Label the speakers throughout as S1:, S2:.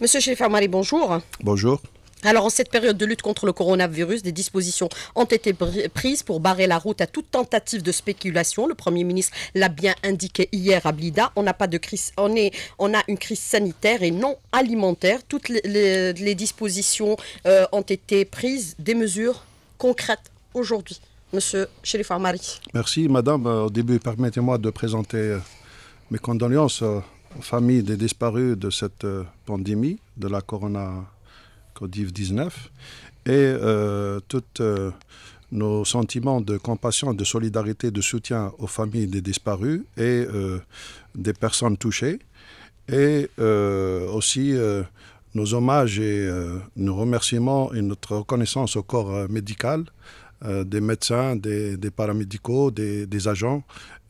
S1: Monsieur marie bonjour. Bonjour. Alors, en cette période de lutte contre le coronavirus, des dispositions ont été prises pour barrer la route à toute tentative de spéculation. Le Premier ministre l'a bien indiqué hier à Blida. On n'a pas de crise, on, est, on a une crise sanitaire et non alimentaire. Toutes les, dispositions euh, ont été prises, des mesures concrètes aujourd'hui. Monsieur Chérif Amari.
S2: Merci, madame. Euh, au début, permettez-moi de présenter euh, mes condoléances famille des disparus de cette euh, pandémie, de la corona COVID-19, et tous euh, toutes euh, nos sentiments de compassion, de solidarité, de soutien aux familles des disparus et des personnes touchées, et aussi nos hommages et nos remerciements et notre reconnaissance au corps médical, des médecins, des, paramédicaux, des agents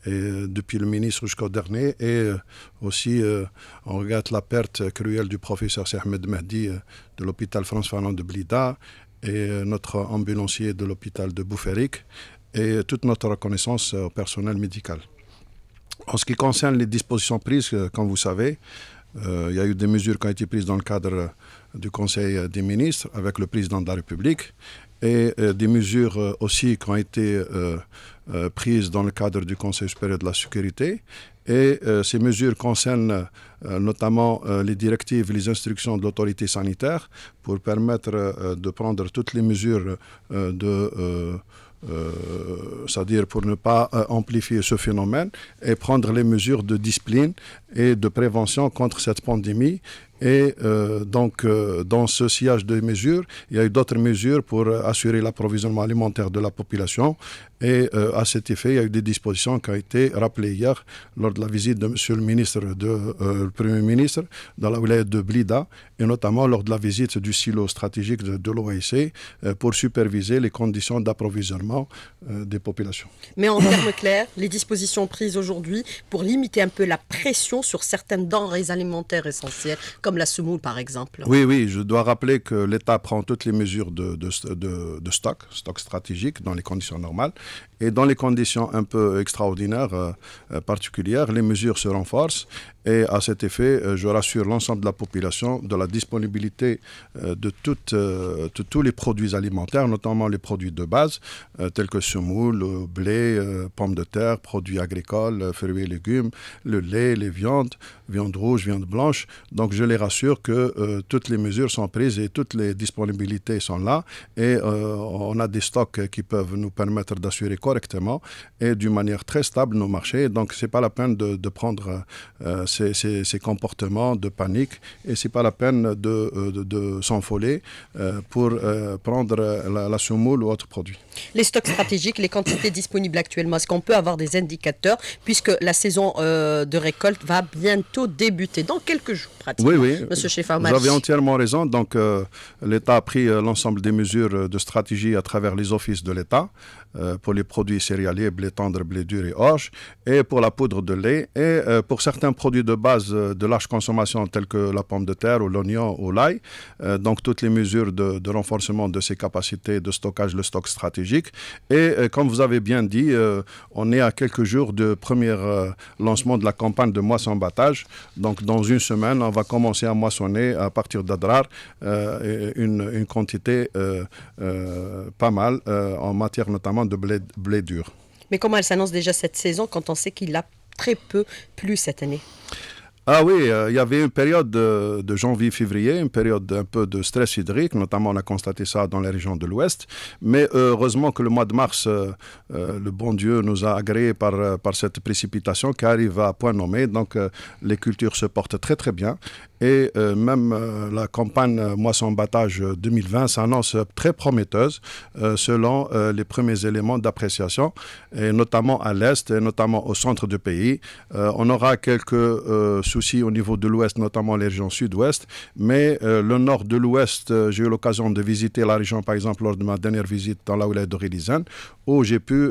S2: euh, depuis le ministre jusqu'au dernier. Et euh, aussi, euh, on regarde la perte cruelle du professeur Ahmed Mehdi de l'hôpital france Fernand de Blida et notre ambulancier de l'hôpital de Boufféric et toute notre reconnaissance au personnel médical. En ce qui concerne les dispositions prises, comme vous savez, il y a eu des mesures qui ont été prises dans le cadre du Conseil des ministres avec le président de la République et euh, des mesures euh, aussi qui ont été euh, prises dans le cadre du Conseil supérieur de la sécurité. Et ces mesures concernent notamment les directives les instructions de l'autorité sanitaire pour permettre de prendre toutes les mesures de... c'est-à-dire pour ne pas amplifier ce phénomène et prendre les mesures de discipline et de prévention contre cette pandémie et euh, donc, euh, dans ce sillage de mesures, il y a eu d'autres mesures pour euh, assurer l'approvisionnement alimentaire de la population. Et à cet effet, il y a eu des dispositions qui ont été rappelées hier lors de la visite de M. le ministre, de, le Premier ministre, dans la ville de Blida, et notamment lors de la visite du silo stratégique de, l'OIC pour superviser les conditions d'approvisionnement des populations.
S1: Mais en termes clairs, les dispositions prises aujourd'hui pour limiter un peu la pression sur certaines denrées alimentaires essentielles, comme la semoule, par exemple. Oui,
S2: oui, je dois rappeler que l'État prend toutes les mesures de, stock, stock stratégique, dans les conditions normales. Et dans les conditions un peu extraordinaires, euh, euh, particulières, les mesures se renforcent et à cet effet, euh, je rassure l'ensemble de la population de la disponibilité euh, euh, de, tous les produits alimentaires, notamment les produits de base, tels que semoule, blé, pommes de terre, produits agricoles, fruits et légumes, le lait, les viandes, viande rouge, viande blanche. Donc je les rassure que toutes les mesures sont prises et toutes les disponibilités sont là. Et on a des stocks qui peuvent nous permettre d'assurer correctement et d'une manière très stable nos marchés. Donc c'est pas la peine de, prendre ces, comportements de panique et c'est pas la peine de, euh, de, euh, pour euh, prendre la, la semoule ou autre produit.
S1: Les stocks stratégiques, les quantités disponibles actuellement, est-ce qu'on peut avoir des indicateurs puisque la saison de récolte va bientôt débuter dans quelques jours
S2: oui, oui. Monsieur Vous avez entièrement raison. Donc, euh, l'État a pris euh, l'ensemble des mesures euh, de stratégie à travers les offices de l'État pour les produits céréaliers, blé tendre, blé dur et orge, et pour la poudre de lait, et pour certains produits de base de large consommation tels que la pomme de terre ou l'oignon ou l'ail. donc, toutes les mesures de, renforcement de ces capacités de stockage, le stock stratégique. Et comme vous avez bien dit, on est à quelques jours du premier lancement de la campagne de moisson-battage. Donc, dans une semaine, on va va commencer à moissonner à partir d'Adrar euh, une, quantité euh, euh, pas mal en matière notamment de blé, blé dur.
S1: Mais comment elle s'annonce déjà cette saison quand on sait qu'il a très peu plu cette année
S2: ah oui, euh, il y avait une période de, janvier-février, une période un peu de stress hydrique, notamment on a constaté ça dans les régions de l'Ouest. Mais euh, heureusement que le mois de mars, euh, le bon Dieu nous a agréé par, par cette précipitation qui arrive à point nommé. Donc les cultures se portent très très bien. Et euh, même euh, la campagne euh, moisson-battage 2020 s'annonce très prometteuse selon les premiers éléments d'appréciation, et notamment à l'est et notamment au centre du pays. on aura quelques soucis au niveau de l'ouest, notamment les régions sud-ouest, mais le nord de l'ouest, j'ai eu l'occasion de visiter la région, par exemple, lors de ma dernière visite dans la houlette d'Orilizane, où j'ai pu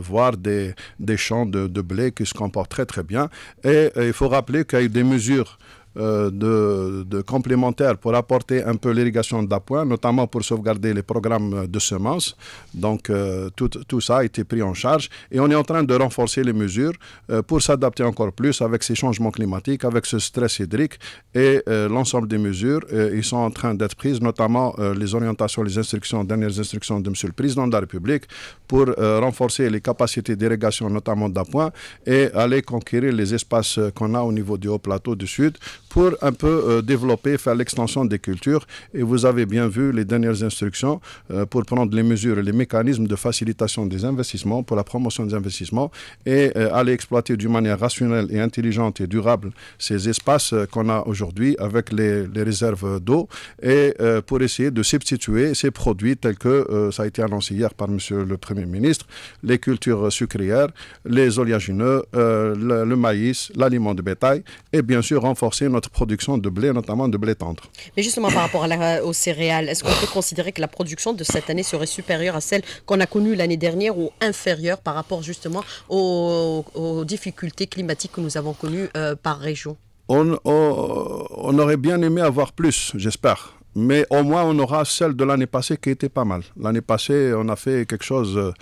S2: voir des, des champs de, de, blé qui se comportent très très bien. Et il faut rappeler qu'il y a eu des mesures euh, de, complémentaires pour apporter un peu l'irrigation d'appoint, notamment pour sauvegarder les programmes de semences. Donc euh, tout, tout, ça a été pris en charge et on est en train de renforcer les mesures euh, pour s'adapter encore plus avec ces changements climatiques, avec ce stress hydrique et l'ensemble des mesures, ils sont en train d'être prises, notamment les orientations, les instructions, dernières instructions de M. le Président de la République pour renforcer les capacités d'irrigation, notamment d'appoint, et aller conquérir les espaces qu'on a au niveau du haut plateau du Sud pour un peu euh, développer, faire l'extension des cultures. Et vous avez bien vu les dernières instructions euh, pour prendre les mesures et les mécanismes de facilitation des investissements, pour la promotion des investissements et euh, aller exploiter d'une manière rationnelle et intelligente et durable ces espaces qu'on a aujourd'hui avec les, les réserves d'eau et pour essayer de substituer ces produits tels que ça a été annoncé hier par Monsieur le Premier ministre, les cultures sucrières, les oléagineux, le, le maïs, l'aliment de bétail et bien sûr renforcer notre production de blé, notamment de blé tendre.
S1: Mais justement, par rapport euh, aux céréales, est-ce qu'on peut considérer que la production de cette année serait supérieure à celle qu'on a connue l'année dernière ou inférieure par rapport justement aux, difficultés climatiques que nous avons connues euh, par région
S2: on, on aurait bien aimé avoir plus, j'espère mais au moins on aura celle de l'année passée qui était pas mal. L'année passée, on a fait quelque chose euh,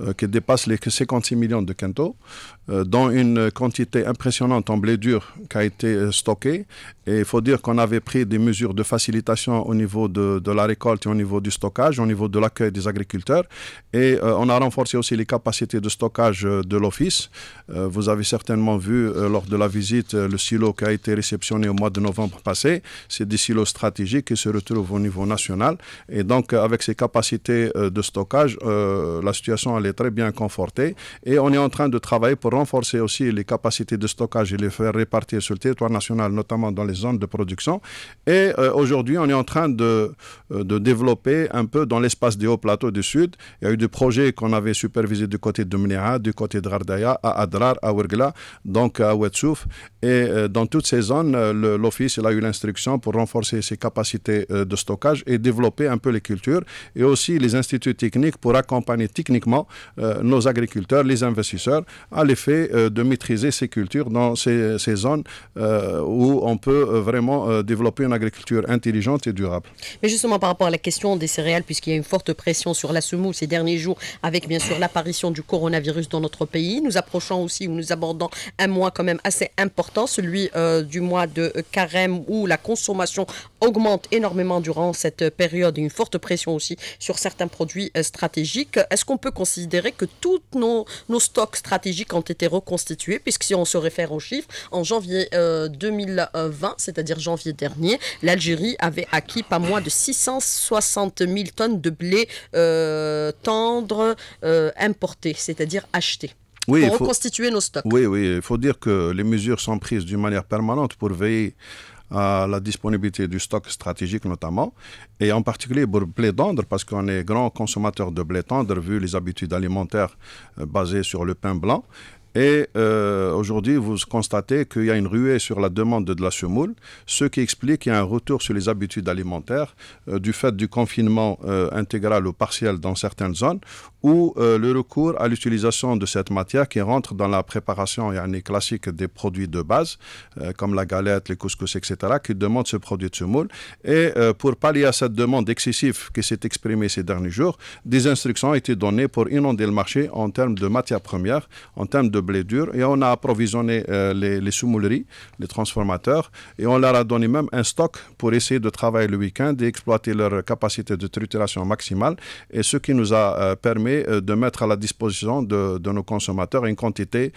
S2: euh, qui dépasse les 56 millions de quintaux, dans euh, dont une quantité impressionnante en blé dur qui a été stocké. stockée. Et il faut dire qu'on avait pris des mesures de facilitation au niveau de, de, la récolte et au niveau du stockage, au niveau de l'accueil des agriculteurs. Et on a renforcé aussi les capacités de stockage de l'Office. vous avez certainement vu lors de la visite le silo qui a été réceptionné au mois de novembre passé. C'est des silos stratégiques qui se trouve au niveau national. Et donc, euh, avec ces capacités euh, de stockage, euh, la situation elle est très bien confortée. Et on est en train de travailler pour renforcer aussi les capacités de stockage et les faire répartir sur le territoire national, notamment dans les zones de production. Et aujourd'hui, on est en train de, de développer un peu dans l'espace des hauts plateaux du Sud. Il y a eu des projets qu'on avait supervisés du côté de Mnéa, du côté de Rardaya, à Adrar, à Ouergla donc à Ouetzouf. Et dans toutes ces zones, l'Office a eu l'instruction pour renforcer ses capacités euh, de stockage et développer un peu les cultures et aussi les instituts techniques pour accompagner techniquement euh, nos agriculteurs, les investisseurs, à l'effet euh, de maîtriser ces cultures dans ces, zones où on peut vraiment développer une agriculture intelligente et durable.
S1: Mais justement par rapport à la question des céréales, puisqu'il y a une forte pression sur la semoule ces derniers jours, avec bien sûr l'apparition du coronavirus dans notre pays, nous approchons aussi ou nous abordons un mois quand même assez important, celui du mois de carême où la consommation augmente énormément durant cette période et une forte pression aussi sur certains produits euh, stratégiques. Est-ce qu'on peut considérer que tous nos, nos, stocks stratégiques ont été reconstitués Puisque si on se réfère aux chiffres, en janvier 2020, euh, c'est-à-dire janvier dernier, l'Algérie avait acquis pas moins de 660 000 tonnes de blé euh, tendre euh, importé, c'est-à-dire acheté. Oui, pour reconstituer nos stocks.
S2: Oui, oui, il faut dire que les mesures sont prises d'une manière permanente pour veiller à la disponibilité du stock stratégique notamment, et en particulier pour le blé tendre, parce qu'on est grand consommateur de blé tendre, vu les habitudes alimentaires euh, basées sur le pain blanc. Et euh, aujourd'hui, vous constatez qu'il y a une ruée sur la demande de la semoule, ce qui explique qu'il y a un retour sur les habitudes alimentaires euh, du fait du confinement euh, intégral ou partiel dans certaines zones, ou le recours à l'utilisation de cette matière qui rentre dans la préparation et année classique des produits de base, comme la galette, les couscous, etc., qui demandent ce produit de semoule. Et pour pallier à cette demande excessive qui s'est exprimée ces derniers jours, des instructions ont été données pour inonder le marché en termes de matières premières, en termes de blé dur et on a approvisionné euh, les, les soumouleries, les transformateurs, et on leur a donné même un stock pour essayer de travailler le week-end et exploiter leur capacité de trituration maximale. Et ce qui nous a euh, permis euh, de mettre à la disposition de, nos consommateurs une quantité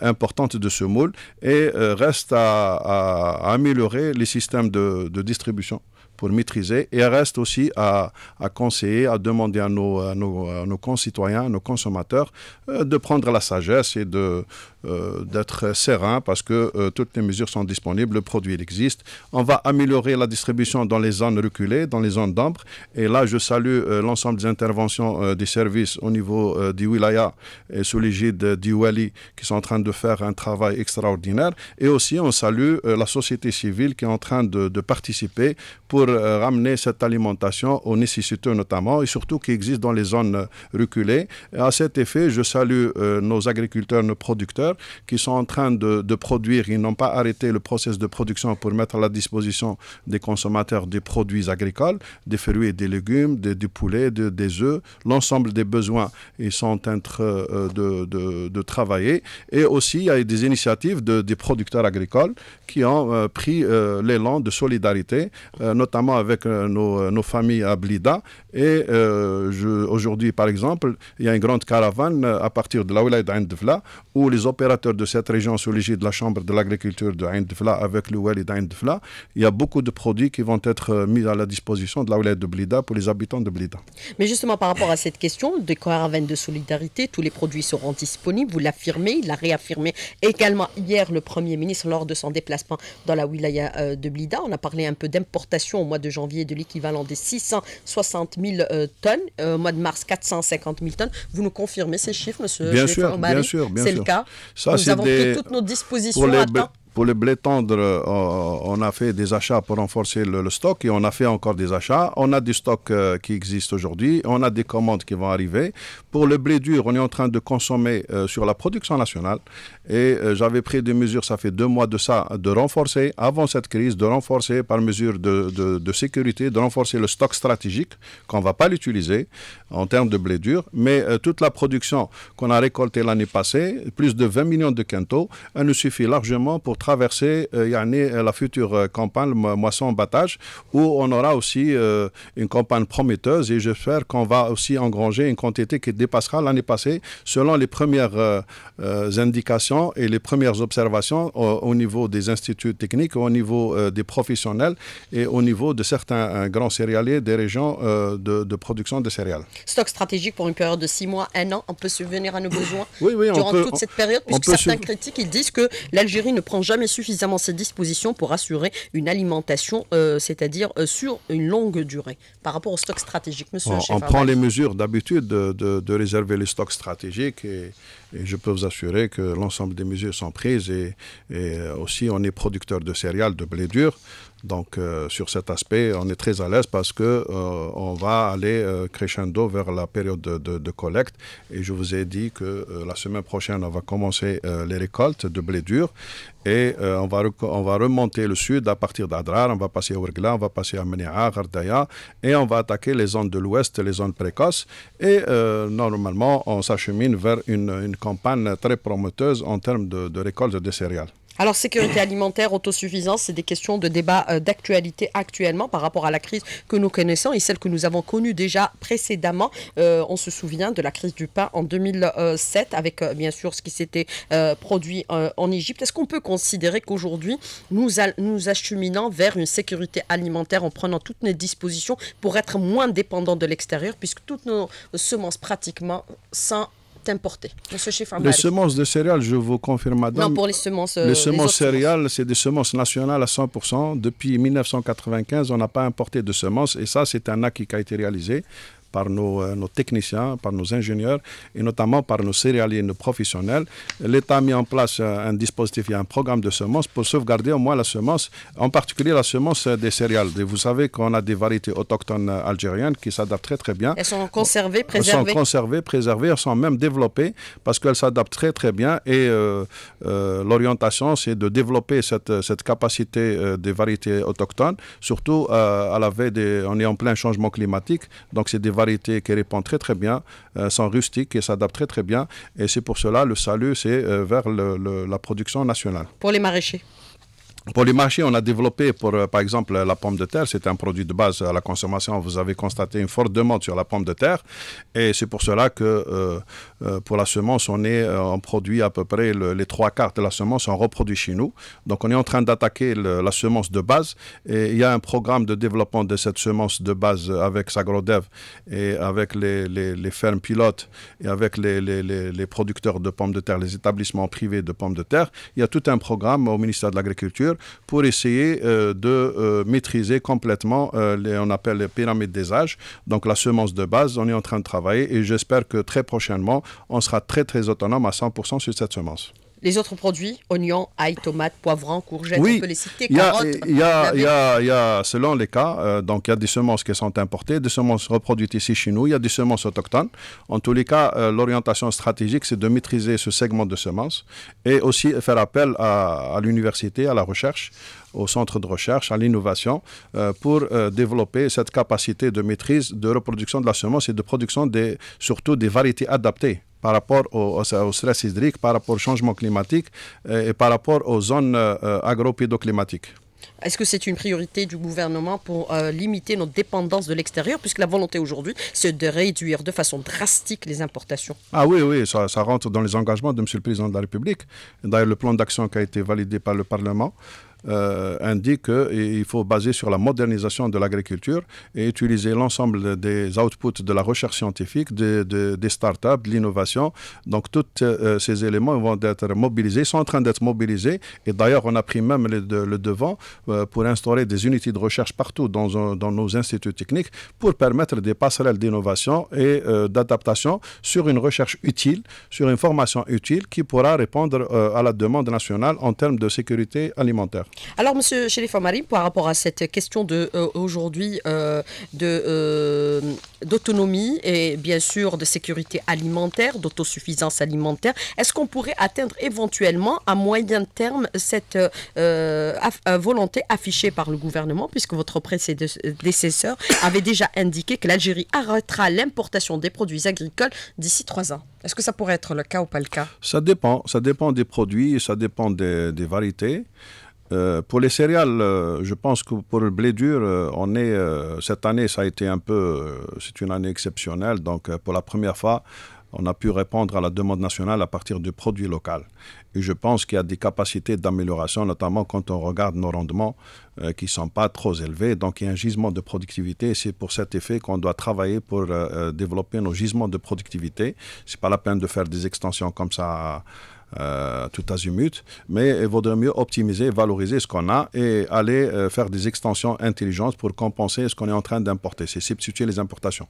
S2: importante de semoule et reste à, améliorer les systèmes de distribution pour maîtriser. Et reste aussi à, conseiller, à demander à nos, nos, concitoyens, à nos consommateurs, euh, de prendre la sagesse et de, euh, d'être serein parce que euh, toutes les mesures sont disponibles, le produit il existe. On va améliorer la distribution dans les zones reculées, dans les zones d'ombre. Et là, je salue l'ensemble des interventions des services au niveau du Wilaya et sous l'égide du Wali qui sont en train de faire un travail extraordinaire. Et aussi, on salue la société civile qui est en train de participer pour euh, ramener cette alimentation aux nécessiteurs notamment et surtout qui existent dans les zones euh, reculées. Et à cet effet, je salue euh, nos agriculteurs, nos producteurs qui sont en train de, produire. Ils n'ont pas arrêté le processus de production pour mettre à la disposition des consommateurs des produits agricoles, des fruits et des légumes, des, du poulet, de, des œufs, l'ensemble des besoins. Ils sont en train de, travailler. Et aussi, il y a des initiatives des producteurs agricoles qui ont pris l'élan de solidarité, notamment avec euh, euh, nos, familles à Blida. Et euh, aujourd'hui, par exemple, il y a une grande caravane à partir de la wilaya d'Indfla où les opérateurs de cette région sous l'égide de la Chambre de l'agriculture de avec le wali d'Indfla, il y a beaucoup de produits qui vont être mis à la disposition de la wilaya de Blida pour les habitants de Blida.
S1: Mais justement, par rapport à cette question des caravanes de solidarité, tous les produits seront disponibles, vous l'affirmez, il l'a réaffirmé également hier le Premier ministre lors de son déplacement dans la wilaya de Blida. On a parlé un peu d'importation mois de janvier de l'équivalent des 660 000 euh, tonnes, euh, au mois de mars 450 000 tonnes. Vous nous confirmez ces chiffres, monsieur Bien sûr, bien sûr, C'est le cas. Nous avons pris toutes nos dispositions à temps.
S2: Pour le blé tendre, euh, on a fait des achats pour renforcer le, stock et on a fait encore des achats. On a du stock euh, qui existe aujourd'hui, on a des commandes qui vont arriver. Pour le blé dur, on est en train de consommer euh, sur la production nationale et j'avais pris des mesures, ça fait deux mois de ça, de renforcer, avant cette crise, de renforcer par mesure de, de, de sécurité, de renforcer le stock stratégique qu'on ne va pas l'utiliser en termes de blé dur. Mais toute la production qu'on a récoltée l'année passée, plus de 20 millions de quintaux, elle nous suffit largement pour traverser euh, euh, la future euh, campagne moisson-battage où on aura aussi une campagne prometteuse et j'espère qu'on va aussi engranger une quantité qui dépassera l'année passée selon les premières indications et les premières observations au, niveau des instituts techniques, au niveau des professionnels et au niveau de certains grands céréaliers des régions de, production de céréales.
S1: Stock stratégique pour une période de six mois, un an, on peut subvenir à nos besoins durant toute cette période puisque certains critiques ils disent que l'Algérie ne prend jamais jamais suffisamment ces dispositions pour assurer une alimentation, euh, c'est-à-dire euh, sur une longue durée par rapport au stock stratégique. Monsieur on, prend les
S2: mesures d'habitude de, de, réserver les stocks stratégiques et, et je peux vous assurer que l'ensemble des mesures sont prises et, aussi on est producteur de céréales, de blé dur. Donc euh, sur cet aspect, on est très à l'aise parce que euh, on va aller euh, crescendo vers la période de, collecte. Et je vous ai dit que la semaine prochaine, on va commencer les récoltes de blé dur et on, va on va remonter le sud à partir d'Adrar, on va passer à Ouergla, on va passer à Menia, Gardaya et on va attaquer les zones de l'ouest, les zones précoces. Et normalement, on s'achemine vers une, une campagne très prometteuse en termes de, récolte de céréales.
S1: Alors, sécurité alimentaire, autosuffisance, c'est des questions de débat euh, d'actualité actuellement par rapport à la crise que nous connaissons et celle que nous avons connue déjà précédemment. Euh, on se souvient de la crise du pain en 2007 avec, euh, bien sûr, ce qui s'était produit en Égypte. Est-ce qu'on peut considérer qu'aujourd'hui, nous, nous acheminons vers une sécurité alimentaire en prenant toutes nos dispositions pour être moins dépendants de l'extérieur puisque toutes nos semences pratiquement sont importé. les
S2: semences de céréales, je vous confirme, madame. Non, pour les semences. Euh, les semences céréales, c'est des semences nationales à 100%. Depuis 1995, on n'a pas importé de semences et ça, c'est un acquis qui a été réalisé par nos, euh, nos, techniciens, par nos ingénieurs et notamment par nos céréaliers, nos professionnels. L'État a mis en place euh, un dispositif et un programme de semences pour sauvegarder au moins la semence, en particulier la semence euh, des céréales. Et vous savez qu'on a des variétés autochtones algériennes qui s'adaptent très très bien. Elles
S1: sont conservées, préservées. Elles sont
S2: conservées, préservées, elles sont même développées parce qu'elles s'adaptent très très bien et l'orientation c'est de développer cette, cette capacité des variétés autochtones, surtout à la veille des, on est en plein changement climatique, donc c'est des variété qui répond très très bien, euh, sans sont rustiques et s'adaptent très très bien. Et c'est pour cela le salut, c'est euh, vers la production nationale. Pour les maraîchers pour les marchés, on a développé, euh, par exemple, la pomme de terre. C'est un produit de base à la consommation. Vous avez constaté une forte demande sur la pomme de terre. Et c'est pour cela que euh, euh, pour la semence, on, est, produit à peu près les trois quarts de la semence, on reproduit chez nous. Donc on est en train d'attaquer la semence de base. Et il y a un programme de développement de cette semence de base avec Sagrodev et avec les, fermes pilotes et avec les producteurs de pommes de terre, les établissements privés de pommes de terre. Il y a tout un programme au ministère de l'Agriculture pour essayer euh, de euh, maîtriser complètement, euh, les, on appelle les pyramides des âges, donc la semence de base. On est en train de travailler et j'espère que très prochainement, on sera très, très autonome à 100% sur cette semence.
S1: Les autres produits, oignons, ail, tomates, poivrons, courgettes, on peut les citer, y a,
S2: Il y, a, selon les cas, euh, donc il y a des semences qui sont importées, des semences reproduites ici chez nous, il y a des semences autochtones. En tous les cas, euh, l'orientation stratégique, c'est de maîtriser ce segment de semences et aussi faire appel à, l'université, à la recherche, au centre de recherche, à l'innovation, euh, pour développer cette capacité de maîtrise, de reproduction de la semence et de production des, surtout des variétés adaptées par rapport au, stress hydrique, par rapport au changement climatique euh, et par rapport aux zones euh, agro-pédoclimatiques.
S1: Est-ce que c'est une priorité du gouvernement pour euh, limiter notre dépendance de l'extérieur, puisque la volonté aujourd'hui, c'est de réduire de façon drastique les importations
S2: Ah oui, oui, ça, ça rentre dans les engagements de M. le Président de la République. D'ailleurs, le plan d'action qui a été validé par le Parlement. Euh, indique qu'il faut baser sur la modernisation de l'agriculture et utiliser l'ensemble des outputs de la recherche scientifique, des startups, de l'innovation. Donc, tous euh, ces éléments vont être mobilisés, sont en train d'être mobilisés. Et d'ailleurs, on a pris même le, devant euh, pour instaurer des unités de recherche partout dans, dans, nos instituts techniques pour permettre des passerelles d'innovation et d'adaptation sur une recherche utile, sur une formation utile qui pourra répondre à la demande nationale en termes de sécurité alimentaire.
S1: Alors, Monsieur chélifa Amari, par rapport à cette question de euh, euh, euh, d'autonomie et bien sûr de sécurité alimentaire, d'autosuffisance alimentaire, est-ce qu'on pourrait atteindre éventuellement à moyen terme cette volonté affichée par le gouvernement, puisque votre décesseur avait déjà indiqué que l'Algérie arrêtera l'importation des produits agricoles d'ici trois ans. Est-ce que ça pourrait être le cas ou pas le cas
S2: Ça dépend. Ça dépend des produits, ça dépend des variétés. Euh, pour les céréales, euh, je pense que pour le blé dur, euh, on est cette année, ça a été un peu, c'est une année exceptionnelle. Donc, pour la première fois, on a pu répondre à la demande nationale à partir de produits locaux. Et je pense qu'il y a des capacités d'amélioration, notamment quand on regarde nos rendements qui ne sont pas trop élevés. Donc, il y a un gisement de productivité c'est pour cet effet qu'on doit travailler pour développer nos gisements de productivité. Ce n'est pas la peine de faire des extensions comme ça. Euh, tout azimut, mais il vaudrait mieux optimiser, valoriser ce qu'on a et aller euh, faire des extensions intelligentes pour compenser ce qu'on est en train d'importer, c'est substituer les importations.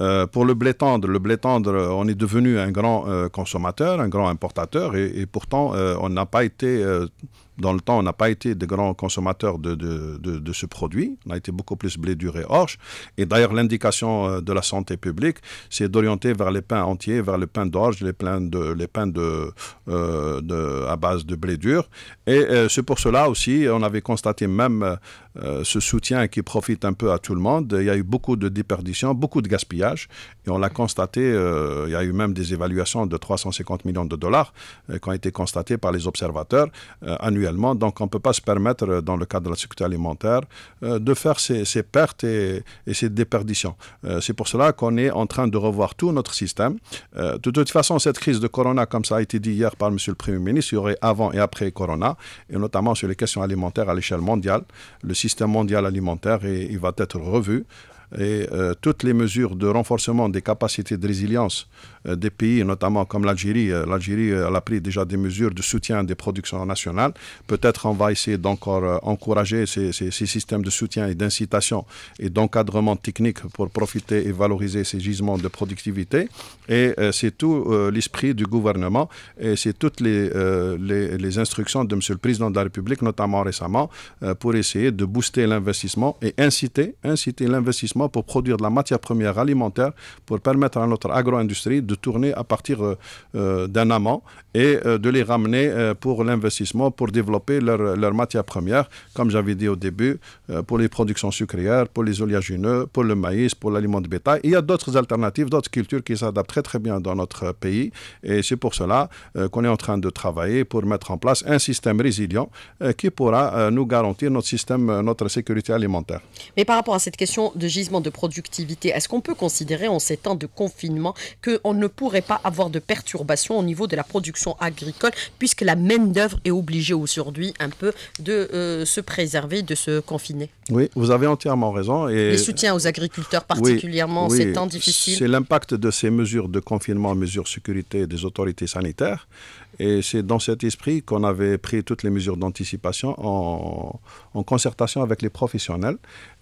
S2: Euh, pour le blé tendre, le blé tendre, on est devenu un grand consommateur, un grand importateur et, et pourtant on n'a pas été dans le temps, on n'a pas été de grands consommateurs de, ce produit. On a été beaucoup plus blé dur et orge. Et d'ailleurs, l'indication euh, de la santé publique, c'est d'orienter vers les pains entiers, vers le pain d'orge, les pains, de, les pains de, euh, à base de blé dur. Et euh, c'est pour cela aussi, on avait constaté même euh, ce soutien qui profite un peu à tout le monde. Il y a eu beaucoup de déperditions, beaucoup de gaspillage. Et on l'a constaté, euh, il y a eu même des évaluations de 350 millions de dollars euh, qui ont été constatées par les observateurs annuellement. Donc on ne peut pas se permettre, dans le cadre de la sécurité alimentaire, de faire ces, pertes et, ces déperditions. C'est pour cela qu'on est en train de revoir tout notre système. de toute façon, cette crise de Corona, comme ça a été dit hier par M. le Premier ministre, il y aurait avant et après Corona, et notamment sur les questions alimentaires à l'échelle mondiale. Le système mondial alimentaire et il va être revu. Et euh, toutes les mesures de renforcement des capacités de résilience euh, des pays, notamment comme l'Algérie. Euh, L'Algérie, euh, a pris déjà des mesures de soutien des productions nationales. Peut-être on va essayer d'encore encourager ces, ces, systèmes de soutien et d'incitation et d'encadrement technique pour profiter et valoriser ces gisements de productivité. Et c'est tout l'esprit du gouvernement et c'est toutes les, les, instructions de M. le Président de la République, notamment récemment, pour essayer de booster l'investissement et inciter, inciter l'investissement pour produire de la matière première alimentaire pour permettre à notre agro-industrie de de tourner à partir euh, euh, d'un amant et euh, de les ramener pour l'investissement, pour développer leurs leur matières premières, comme j'avais dit au début, pour les productions sucrières, pour les oléagineux, pour le maïs, pour l'aliment de bétail. il y a d'autres alternatives, d'autres cultures qui s'adaptent très très bien dans notre pays et c'est pour cela qu'on est en train de travailler pour mettre en place un système résilient qui pourra nous garantir notre système, notre sécurité alimentaire.
S1: Mais par rapport à cette question de gisement de productivité, est-ce qu'on peut considérer en ces temps de confinement qu'on ne pourrait pas avoir de perturbations au niveau de la production agricole, puisque la main-d'œuvre est obligée aujourd'hui un peu de euh, se préserver, de se confiner.
S2: Oui, vous avez entièrement raison. Et... Les soutiens
S1: aux agriculteurs, particulièrement en ces temps difficiles. C'est
S2: l'impact de ces mesures de confinement, mesures sécurité des autorités sanitaires. Et c'est dans cet esprit qu'on avait pris toutes les mesures d'anticipation en, concertation avec les professionnels.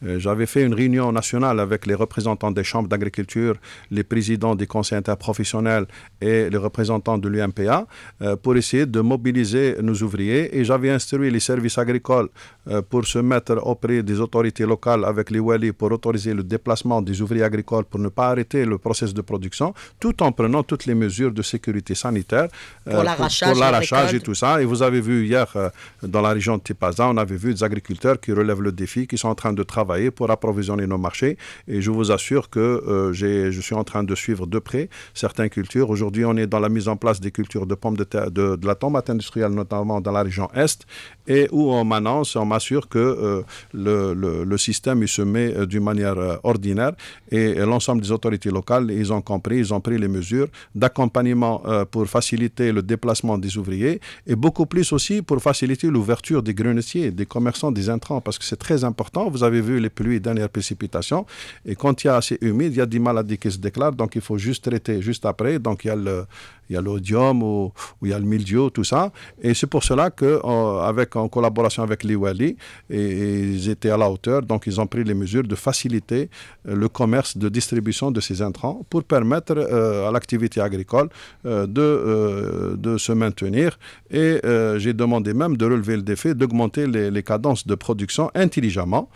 S2: Euh, j'avais fait une réunion nationale avec les représentants des chambres d'agriculture, les présidents des conseils interprofessionnels et les représentants de l'UMPA euh, pour essayer de mobiliser nos ouvriers. Et j'avais instruit les services agricoles euh, pour se mettre auprès des autorités locales avec les Wali pour autoriser le déplacement des ouvriers agricoles pour ne pas arrêter le processus de production, tout en prenant toutes les mesures de sécurité sanitaire. la pour l'arrachage et tout ça. Et vous avez vu hier, euh, dans la région de Tipaza, on avait vu des agriculteurs qui relèvent le défi, qui sont en train de travailler pour approvisionner nos marchés. Et je vous assure que euh, je suis en train de suivre de près certaines cultures. Aujourd'hui, on est dans la mise en place des cultures de pommes de terre, de, la tomate industrielle, notamment dans la région Est, et où on m'annonce, on m'assure que euh, le, le, système, il se met d'une manière ordinaire. Et, et l'ensemble des autorités locales, ils ont compris, ils ont pris les mesures d'accompagnement pour faciliter le déplacement des ouvriers et beaucoup plus aussi pour faciliter l'ouverture des grenetiers, des commerçants, des intrants, parce que c'est très important. Vous avez vu les pluies, les dernières précipitations, et quand il y a assez humide, il y a des maladies qui se déclarent, donc il faut juste traiter juste après. Donc il y a le, il y a l'Odium, ou, il y a le Mildio, tout ça. Et c'est pour cela que, euh, avec, en collaboration avec l'IWALI, ils étaient à la hauteur, donc ils ont pris les mesures de faciliter euh, le commerce de distribution de ces intrants pour permettre euh, à l'activité agricole de, de se maintenir. Et j'ai demandé même de relever le défi, d'augmenter les, les, cadences de production intelligemment,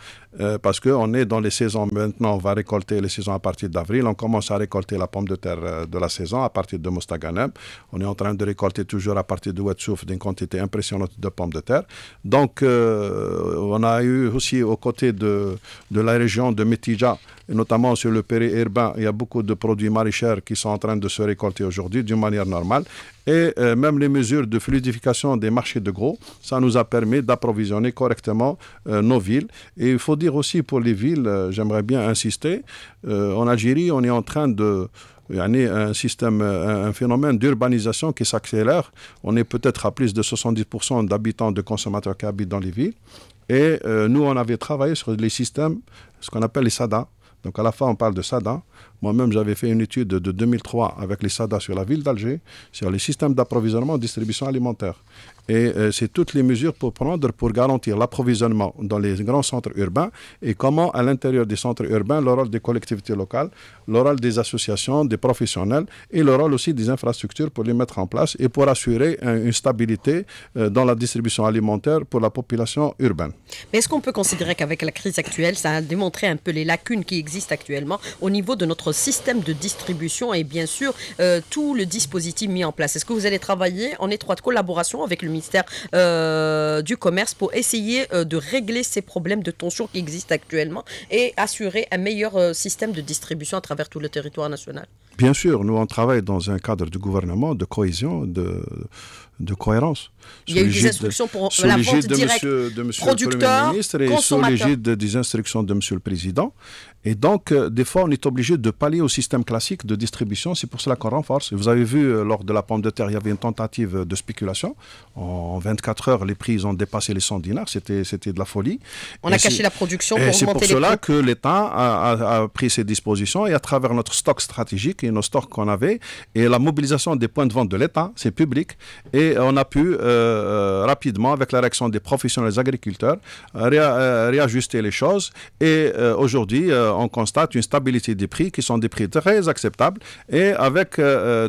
S2: parce qu'on est dans les saisons maintenant, on va récolter les saisons à partir d'avril, on commence à récolter la pomme de terre de la saison à partir de Mostaganem on est en train de récolter toujours à partir de Wetsouf d'une quantité impressionnante de pommes de terre. Donc, euh, on a eu aussi aux côtés de, la région de Métija, notamment sur le périurbain, il y a beaucoup de produits maraîchers qui sont en train de se récolter aujourd'hui d'une manière normale. Et euh, même les mesures de fluidification des marchés de gros, ça nous a permis d'approvisionner correctement euh, nos villes. Et il faut dire aussi pour les villes, j'aimerais bien insister, en Algérie, on est en train de un système, un phénomène d'urbanisation qui s'accélère. On est peut-être à plus de 70% d'habitants, de consommateurs qui habitent dans les villes. Et euh, nous, on avait travaillé sur les systèmes, ce qu'on appelle les SADA. Donc à la fin, on parle de SADA. Moi-même, j'avais fait une étude de 2003 avec les SADA sur la ville d'Alger, sur les systèmes d'approvisionnement et distribution alimentaire. Et euh, c'est toutes les mesures pour prendre pour garantir l'approvisionnement dans les grands centres urbains et comment, à l'intérieur des centres urbains, le rôle des collectivités locales, le rôle des associations, des professionnels et le rôle aussi des infrastructures pour les mettre en place et pour assurer une stabilité euh, dans la distribution alimentaire pour la population urbaine.
S1: Mais est-ce qu'on peut considérer qu'avec la crise actuelle, ça a démontré un peu les lacunes qui existent actuellement au niveau de notre système de distribution et bien sûr euh, tout le dispositif mis en place. Est-ce que vous allez travailler en étroite collaboration avec le ministère euh, du Commerce pour essayer euh, de régler ces problèmes de tension qui existent actuellement et assurer un meilleur système de distribution à travers tout le territoire national
S2: Bien sûr, nous on travaille dans un cadre du gouvernement de cohésion, de de cohérence. Il y a eu des instructions pour la vente de directe, de producteur, le ministre et sous l'égide des instructions de Monsieur le Président. Et donc, euh, des fois, on est obligé de pallier au système classique de distribution. C'est pour cela qu'on renforce. Vous avez vu, euh, lors de la pomme de terre, il y avait une tentative de spéculation. En 24 heures, les prix ont dépassé les 100 dinars. C'était, c'était de la folie. On a caché la production pour augmenter les prix. C'est pour cela que l'État a, a, pris ses dispositions et à travers notre stock stratégique et nos stocks qu'on avait et la mobilisation des points de vente de l'État, c'est public. Et on a pu euh, euh, rapidement, avec la réaction des professionnels agriculteurs, euh, réajuster les choses. Et aujourd'hui, on constate une stabilité des prix qui sont des prix très acceptables et avec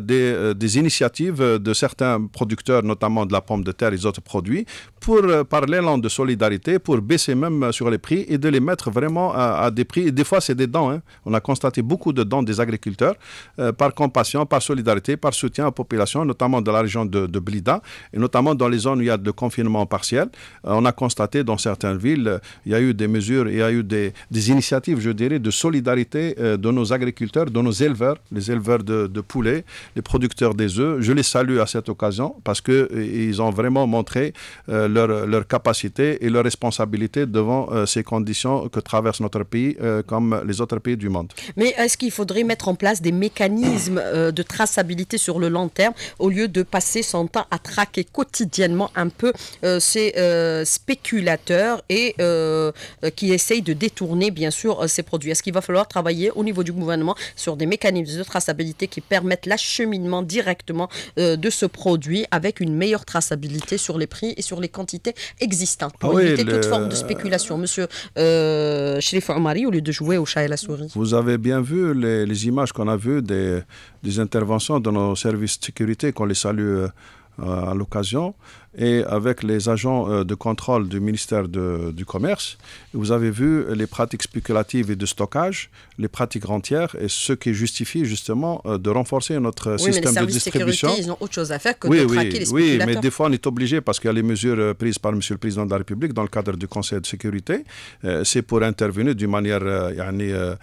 S2: des, initiatives de certains producteurs, notamment de la pomme de terre et des autres produits, pour parler de solidarité, pour baisser même sur les prix et de les mettre vraiment à, des prix. Et des fois, c'est des dents. Hein. On a constaté beaucoup de dons des agriculteurs par compassion, par solidarité, par soutien aux populations, notamment de la région de, de et notamment dans les zones où il y a de confinement partiel. Euh, on a constaté dans certaines villes, euh, il y a eu des mesures, il y a eu des, initiatives, je dirais, de solidarité euh, de nos agriculteurs, de nos éleveurs, les éleveurs de, poulet, poulets, les producteurs des œufs. Je les salue à cette occasion parce qu'ils ont vraiment montré leur, leur, capacité et leur responsabilité devant ces conditions que traverse notre pays comme les autres pays du monde.
S1: Mais est-ce qu'il faudrait mettre en place des mécanismes de traçabilité sur le long terme au lieu de passer son temps à traquer quotidiennement un peu euh, ces euh, spéculateurs et euh, qui essayent de détourner bien sûr ces produits. Est-ce qu'il va falloir travailler au niveau du gouvernement sur des mécanismes de traçabilité qui permettent l'acheminement directement de ce produit avec une meilleure traçabilité sur les prix et sur les quantités existantes pour ah éviter toute forme de spéculation. Monsieur euh, Omari, au lieu de jouer au chat et la souris.
S2: Vous avez bien vu les, images qu'on a vues des, interventions de nos services de sécurité, qu'on les salue. Euh, à l'occasion et avec les agents euh, de contrôle du ministère du Commerce, vous avez vu les pratiques spéculatives et de stockage, les pratiques rentières et ce qui justifie justement euh, de renforcer notre euh, oui, système mais les de distribution. Sécurité, ils
S1: ont autre chose à faire que oui, de traquer les spéculateurs. Oui, mais des
S2: fois on est obligé parce qu'il y a les mesures prises par M. le Président de la République dans le cadre du Conseil de sécurité. C'est pour intervenir d'une manière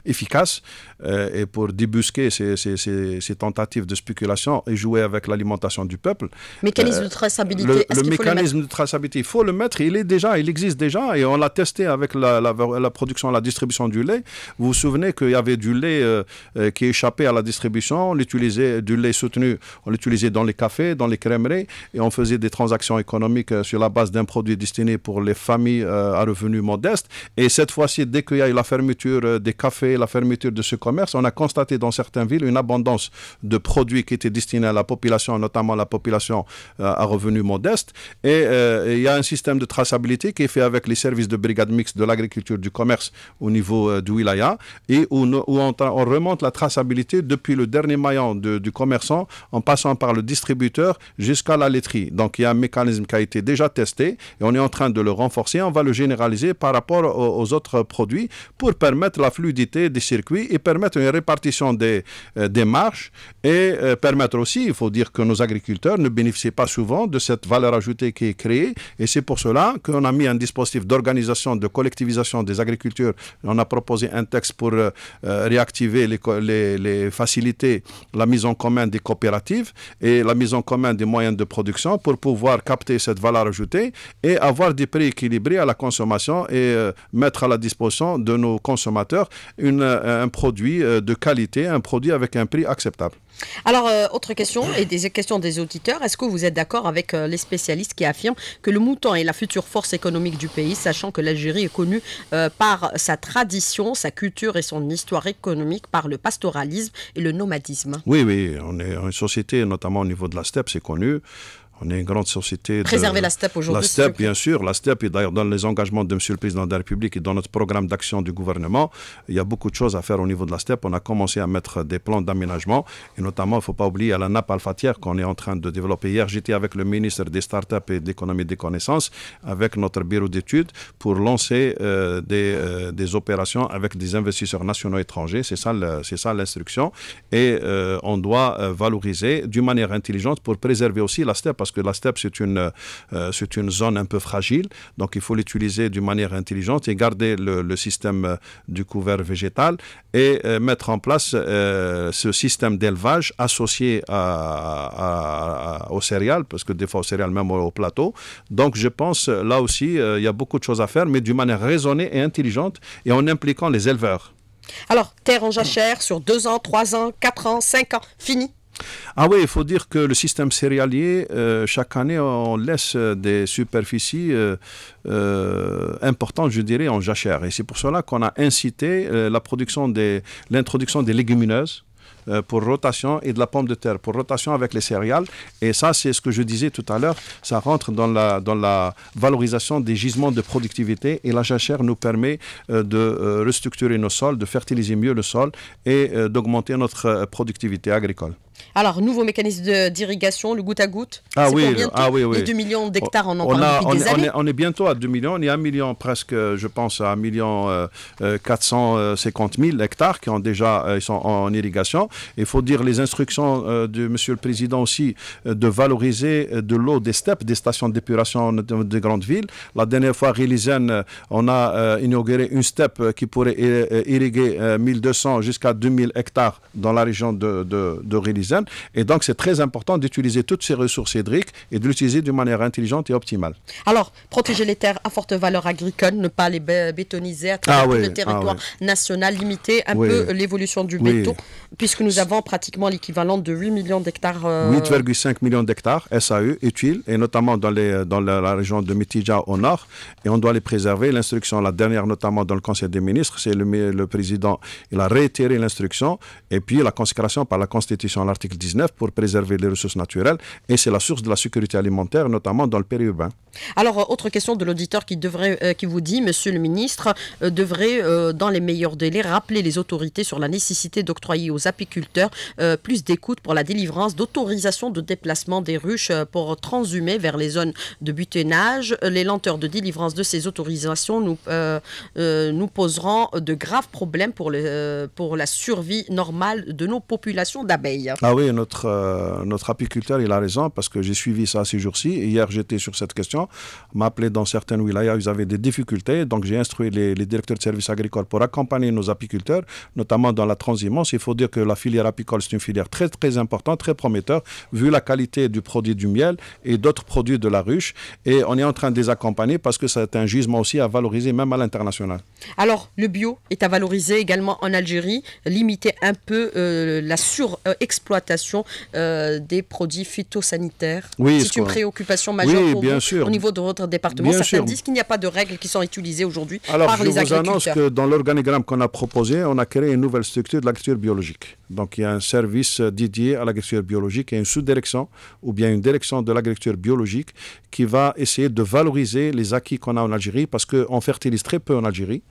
S2: efficace et pour débusquer ces, tentatives de spéculation et jouer avec l'alimentation du peuple. Mécanisme de
S1: traçabilité le mécanisme
S2: de traçabilité, il faut le mettre, il est déjà, il existe déjà et on l'a testé avec la, production, la distribution du lait. Vous vous souvenez qu'il y avait du lait euh, euh, qui échappait à la distribution, on l'utilisait, du lait soutenu, on l'utilisait dans les cafés, dans les crèmeries et on faisait des transactions économiques euh, sur la base d'un produit destiné pour les familles à revenus modestes. Et cette fois-ci, dès qu'il y a eu la fermeture des cafés, la fermeture de ce commerce, on a constaté dans certaines villes une abondance de produits qui étaient destinés à la population, notamment la population à revenus modestes euh, et il y a un système de traçabilité qui est fait avec les services de brigade mixte de l'agriculture, du commerce au niveau euh, du Wilaya et où, on, remonte la traçabilité depuis le dernier maillon du commerçant en passant par le distributeur jusqu'à la laiterie. Donc il y a un mécanisme qui a été déjà testé et on est en train de le renforcer. On va le généraliser par rapport aux, autres produits pour permettre la fluidité des circuits et permettre une répartition des, euh, démarches et permettre aussi, il faut dire que nos agriculteurs ne bénéficient pas souvent de cette valeur ajoutée qui est créée. Et c'est pour cela qu'on a mis un dispositif d'organisation, de collectivisation des agricultures. On a proposé un texte pour euh, euh, réactiver les, les, la mise en commun des coopératives et la mise en commun des moyens de production pour pouvoir capter cette valeur ajoutée et avoir des prix équilibrés à la consommation et euh, mettre à la disposition de nos consommateurs une, un produit de qualité, un produit avec un prix acceptable.
S1: Alors, euh, autre question, et des questions des auditeurs, est-ce que vous êtes d'accord avec euh, les spécialistes qui affirment que le mouton est la future force économique du pays, sachant que l'Algérie est connue euh, par sa tradition, sa culture et son histoire économique, par le pastoralisme et le nomadisme
S2: Oui, oui, on est une société, notamment au niveau de la steppe, c'est connu. On est une grande société. Préserver la STEP aujourd'hui. La STEP, bien sûr. La STEP, et d'ailleurs, dans les engagements de M. le Président de la République et dans notre programme d'action du gouvernement, il y a beaucoup de choses à faire au niveau de la STEP. On a commencé à mettre des plans d'aménagement et notamment, il ne faut pas oublier à la nappe Alphatière qu'on est en train de développer. Hier, j'étais avec le ministre des Startups et d'économie des connaissances, avec notre bureau d'études, pour lancer euh, des, euh, des, opérations avec des investisseurs nationaux étrangers. C'est ça, c'est ça l'instruction. Et euh, on doit valoriser d'une manière intelligente pour préserver aussi la STEP parce que la steppe, c'est une, euh, une zone un peu fragile. Donc, il faut l'utiliser d'une manière intelligente et garder le, système euh, du couvert végétal et euh, mettre en place ce système d'élevage associé à, aux céréales, parce que des fois aux céréales, même au, plateau. Donc, je pense, là aussi, il y a beaucoup de choses à faire, mais d'une manière raisonnée et intelligente et en impliquant les éleveurs.
S1: Alors, terre en jachère sur deux ans, trois ans, quatre ans, cinq ans, fini
S2: ah oui, il faut dire que le système céréalier, euh, chaque année, on laisse des superficies euh, euh, importantes, je dirais, en jachère. Et c'est pour cela qu'on a incité la production des, l'introduction des légumineuses pour rotation et de la pomme de terre, pour rotation avec les céréales. Et ça, c'est ce que je disais tout à l'heure, ça rentre dans la, dans la valorisation des gisements de productivité et la jachère nous permet de restructurer nos sols, de fertiliser mieux le sol et d'augmenter notre productivité agricole.
S1: Alors, nouveau mécanisme d'irrigation, le goutte à goutte. Ah, ah oui, oui, 2 millions d'hectares, en on
S2: Est, bientôt à 2 millions, on est à 1 million presque, euh, je pense, à 1 million 450 euh, euh, hectares qui ont déjà, ils sont en irrigation. Il faut dire les instructions de Monsieur le Président aussi de valoriser de l'eau des steppes, des stations d'épuration des de grandes villes. La dernière fois, Rilizane, on a inauguré une steppe qui pourrait irriguer 1200 jusqu'à 2000 hectares dans la région de, de, et donc, c'est très important d'utiliser toutes ces ressources hydriques et de l'utiliser d'une manière intelligente et optimale.
S1: Alors, protéger les terres à forte valeur agricole, ne pas les bétoniser à travers ah le territoire ah national, limiter un peu l'évolution du béton, puisque nous avons pratiquement l'équivalent de 8 millions d'hectares. 8,5
S2: euh, millions d'hectares, SAE, utiles, et notamment dans, la région de Mitidja au nord, et on doit les préserver. L'instruction, la dernière notamment dans le Conseil des ministres, c'est le, président, il a réitéré l'instruction, et puis la consécration par la Constitution. La article 19 pour préserver les ressources naturelles et c'est la source de la sécurité alimentaire, notamment dans le périurbain.
S1: Alors, euh, autre question de l'auditeur qui, devrait, euh, qui vous dit, Monsieur le ministre, euh, devrait dans les meilleurs délais rappeler les autorités sur la nécessité d'octroyer aux apiculteurs plus d'écoute pour la délivrance d'autorisation de déplacement des ruches pour transhumer vers les zones de butinage. Les lenteurs de délivrance de ces autorisations nous, nous poseront de graves problèmes pour, le, pour la survie normale de nos populations d'abeilles. Ah oui,
S2: notre, euh, notre apiculteur, il a raison, parce que j'ai suivi ça ces jours-ci. Hier, j'étais sur cette question. m'a dans certaines wilayas, ils avaient des difficultés. Donc, j'ai instruit les, les, directeurs de services agricoles pour accompagner nos apiculteurs, notamment dans la transhumance. Il faut dire que la filière apicole, c'est une filière très, très importante, très prometteur, vu la qualité du produit du miel et d'autres produits de la ruche. Et on est en train de les accompagner parce que c'est un gisement aussi à valoriser, même à l'international.
S1: Alors, le bio est à valoriser également en Algérie, limiter un peu euh, la surexploitation euh, l'exploitation euh, des produits phytosanitaires. c'est une préoccupation majeure pour bien au niveau de votre département. Certains disent qu'il n'y a pas de règles qui sont utilisées aujourd'hui par les agriculteurs. Alors, je vous annonce que
S2: dans l'organigramme qu'on a proposé, on a créé une nouvelle structure de l'agriculture biologique. Donc il y a un service euh, dédié à l'agriculture biologique et une sous-direction ou bien une direction de l'agriculture biologique qui va essayer de valoriser les acquis qu'on a en Algérie parce qu'on fertilise très peu en Algérie.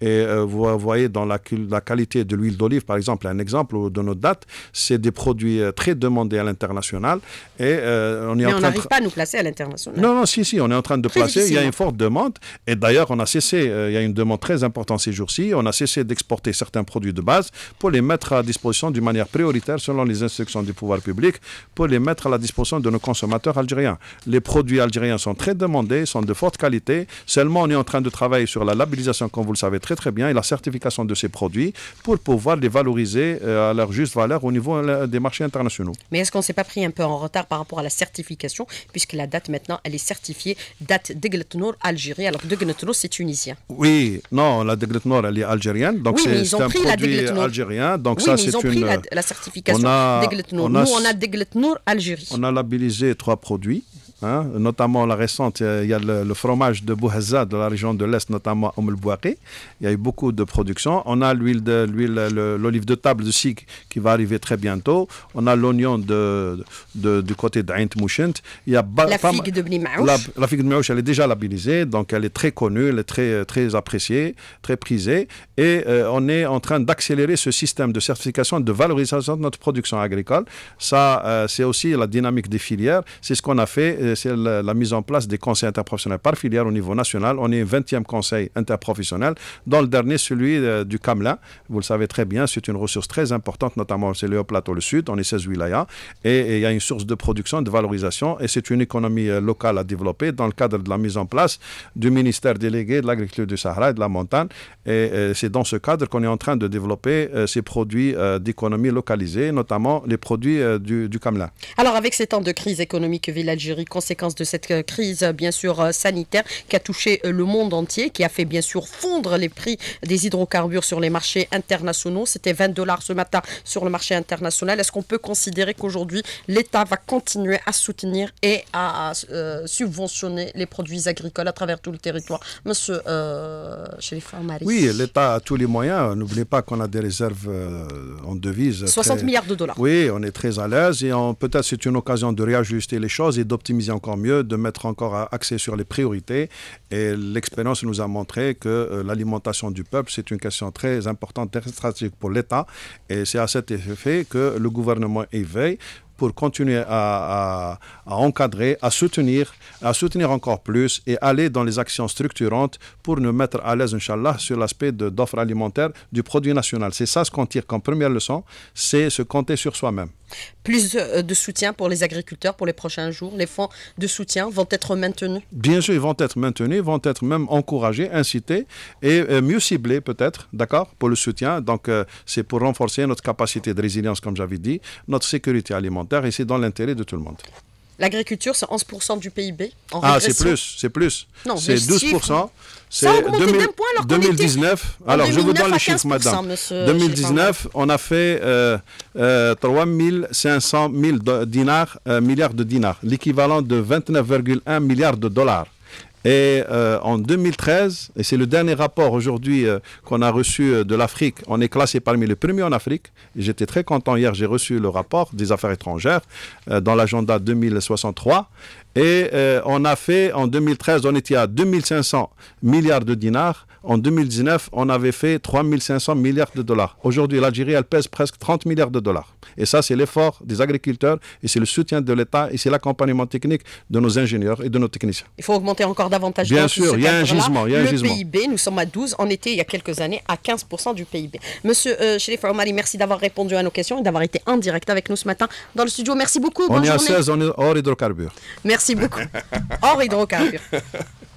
S2: Et euh, vous voyez dans la, la qualité de l'huile d'olive, par exemple, un exemple de nos dates, c'est des produits euh, très demandés à l'international. Et on Mais on n'arrive
S1: pas à nous placer à l'international.
S2: Non, non, si, si, on est en train de placer. Il y a une forte demande. Et d'ailleurs, on a cessé, il y a une demande très importante ces jours-ci, on a cessé d'exporter certains produits de base pour les mettre à disposition d'une manière prioritaire selon les instructions du pouvoir public pour les mettre à la disposition de nos consommateurs algériens. Les produits algériens sont très demandés, sont de forte qualité. Seulement, on est en train de travailler sur la labellisation, comme vous le savez très très bien, et la certification de ces produits pour pouvoir les valoriser euh, à leur juste valeur au niveau euh, des marchés internationaux.
S1: Mais est-ce qu'on ne s'est pas pris un peu en retard par rapport à la certification, puisque la date maintenant, elle est certifiée, date d'Egletnour Algérie, alors que c'est tunisien
S2: Oui, non, la Degletnour, elle est algérienne, donc c'est un produit algérien, donc ça c'est une pris la, euh, la
S1: certification. On a, Deglet Nour. On a, Nous, on a Deglet Nour Algérie. On
S2: a labellisé trois produits. Hein, notamment la récente, il y a le, fromage de Bouhazza de la région de l'Est, notamment Oum El Il y a eu beaucoup de production. On a l'huile de l'huile, l'olive de table de Sikh qui va arriver très bientôt. On a l'oignon de, du côté d'Aint Mouchent. Il y a la figue de Bnimaouch. La, figue de Bnimaouch, elle est déjà labellisée, donc elle est très connue, elle est très, très appréciée, très prisée. Et euh, on est en train d'accélérer ce système de certification, de valorisation de notre production agricole. Ça, euh, c'est aussi la dynamique des filières. C'est ce qu'on a fait. Euh, c'est la, mise en place des conseils interprofessionnels par filière au niveau national. On est 20e conseil interprofessionnel, dont le dernier, celui euh, du Kamla. Vous le savez très bien, c'est une ressource très importante, notamment c'est le plateau le sud, on est 16 wilayas, et il y a une source de production, de valorisation, et c'est une économie euh, locale à développer dans le cadre de la mise en place du ministère délégué de l'agriculture du Sahara et de la montagne. Et, euh, c'est dans ce cadre qu'on est en train de développer ces produits d'économie localisée, notamment les produits du, du
S1: Alors avec ces temps de crise économique que vit séquence de cette euh, crise, euh, bien sûr, euh, sanitaire qui a touché le monde entier, qui a fait, bien sûr, fondre les prix des hydrocarbures sur les marchés internationaux. C'était 20 dollars ce matin sur le marché international. Est-ce qu'on peut considérer qu'aujourd'hui, l'État va continuer à soutenir et à subventionner les produits agricoles à travers tout le territoire Monsieur euh, Oui,
S2: l'État a tous les moyens. N'oubliez pas qu'on a des réserves en devises. 60 milliards de dollars. Oui, on est très à l'aise et peut-être c'est une occasion de réajuster les choses et d'optimiser d'optimiser encore mieux, de mettre encore accès sur les priorités. Et l'expérience nous a montré que euh, l'alimentation du peuple, c'est une question très importante, très stratégique pour l'État. Et c'est à cet effet que le gouvernement éveille pour continuer à, encadrer, à soutenir, à soutenir encore plus et aller dans les actions structurantes pour nous mettre à l'aise, Inch'Allah, sur l'aspect d'offre alimentaire du produit national. C'est ça ce qu'on tire comme première leçon, c'est se compter sur soi-même.
S1: Plus euh, de soutien pour les agriculteurs pour les prochains jours. Les fonds de soutien vont être maintenus
S2: Bien sûr, ils vont être maintenus, vont être même encouragés, incités et euh, mieux ciblés peut-être, d'accord, pour le soutien. Donc, euh, c'est pour renforcer notre capacité de résilience, comme j'avais dit, notre sécurité alimentaire et c'est dans l'intérêt de tout le monde.
S1: L'agriculture, c'est 11% du PIB en Ah, c'est plus,
S2: c'est plus. c'est 12%. C'est 2019. alors, je vous donne le chiffre, madame. 2019, on a fait euh, euh, 3 500 dinars, euh, milliards de dinars, l'équivalent de 29,1 milliards de dollars. Et euh, en 2013, et c'est le dernier rapport aujourd'hui euh, qu'on a reçu euh, de l'Afrique, on est classé parmi les premiers en Afrique. J'étais très content hier, j'ai reçu le rapport des affaires étrangères dans l'agenda 2063. Et on a fait en 2013, on était à 2500 milliards de dinars en 2019, on avait fait 3500 milliards de dollars. Aujourd'hui, l'Algérie, elle pèse presque 30 milliards de dollars. Et ça, c'est l'effort des agriculteurs et c'est le soutien de l'État et c'est l'accompagnement technique de nos ingénieurs et de nos techniciens. Il faut augmenter
S1: encore davantage. Bien sûr, il y a un gisement. Y a un le PIB, nous sommes à 12. On était, il y a quelques années, à 15% du PIB. Monsieur euh, Chérif merci d'avoir répondu à nos questions et d'avoir été en direct avec nous ce matin dans
S2: le studio. Merci beaucoup. On est à 16, on est hors hydrocarbures. Merci beaucoup. hors hydrocarbures.